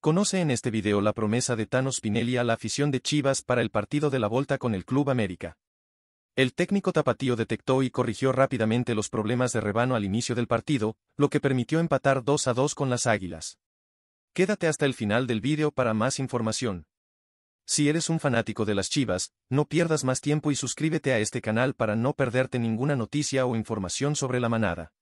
Conoce en este video la promesa de Tano Spinelli a la afición de Chivas para el partido de la Volta con el Club América. El técnico tapatío detectó y corrigió rápidamente los problemas de Rebano al inicio del partido, lo que permitió empatar 2 a 2 con las Águilas. Quédate hasta el final del video para más información. Si eres un fanático de las Chivas, no pierdas más tiempo y suscríbete a este canal para no perderte ninguna noticia o información sobre la manada.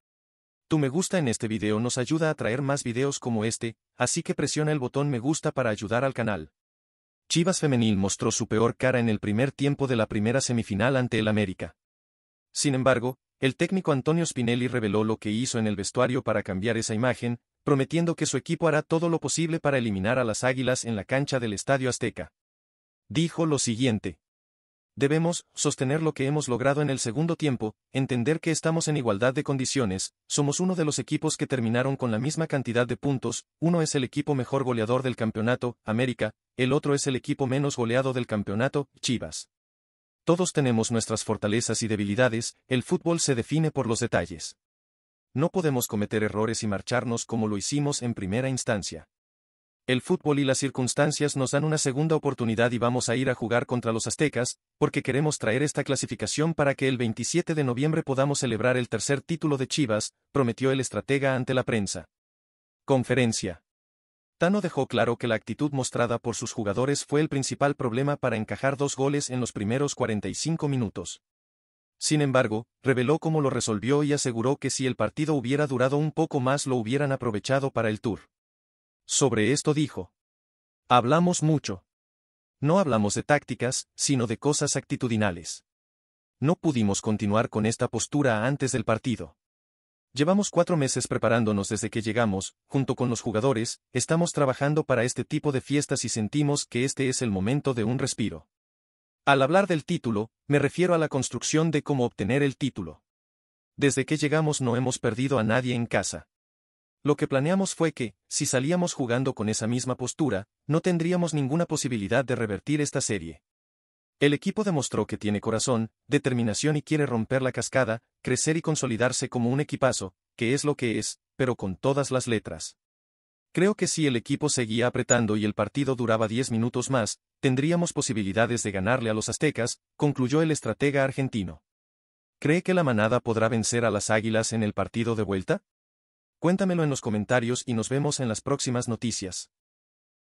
Tu me gusta en este video nos ayuda a traer más videos como este, así que presiona el botón me gusta para ayudar al canal. Chivas Femenil mostró su peor cara en el primer tiempo de la primera semifinal ante el América. Sin embargo, el técnico Antonio Spinelli reveló lo que hizo en el vestuario para cambiar esa imagen, prometiendo que su equipo hará todo lo posible para eliminar a las Águilas en la cancha del Estadio Azteca. Dijo lo siguiente debemos sostener lo que hemos logrado en el segundo tiempo, entender que estamos en igualdad de condiciones, somos uno de los equipos que terminaron con la misma cantidad de puntos, uno es el equipo mejor goleador del campeonato, América, el otro es el equipo menos goleado del campeonato, Chivas. Todos tenemos nuestras fortalezas y debilidades, el fútbol se define por los detalles. No podemos cometer errores y marcharnos como lo hicimos en primera instancia. El fútbol y las circunstancias nos dan una segunda oportunidad y vamos a ir a jugar contra los aztecas, porque queremos traer esta clasificación para que el 27 de noviembre podamos celebrar el tercer título de Chivas, prometió el estratega ante la prensa. Conferencia. Tano dejó claro que la actitud mostrada por sus jugadores fue el principal problema para encajar dos goles en los primeros 45 minutos. Sin embargo, reveló cómo lo resolvió y aseguró que si el partido hubiera durado un poco más lo hubieran aprovechado para el tour. Sobre esto dijo. Hablamos mucho. No hablamos de tácticas, sino de cosas actitudinales. No pudimos continuar con esta postura antes del partido. Llevamos cuatro meses preparándonos desde que llegamos, junto con los jugadores, estamos trabajando para este tipo de fiestas y sentimos que este es el momento de un respiro. Al hablar del título, me refiero a la construcción de cómo obtener el título. Desde que llegamos no hemos perdido a nadie en casa. Lo que planeamos fue que, si salíamos jugando con esa misma postura, no tendríamos ninguna posibilidad de revertir esta serie. El equipo demostró que tiene corazón, determinación y quiere romper la cascada, crecer y consolidarse como un equipazo, que es lo que es, pero con todas las letras. Creo que si el equipo seguía apretando y el partido duraba 10 minutos más, tendríamos posibilidades de ganarle a los aztecas, concluyó el estratega argentino. ¿Cree que la manada podrá vencer a las águilas en el partido de vuelta? Cuéntamelo en los comentarios y nos vemos en las próximas noticias.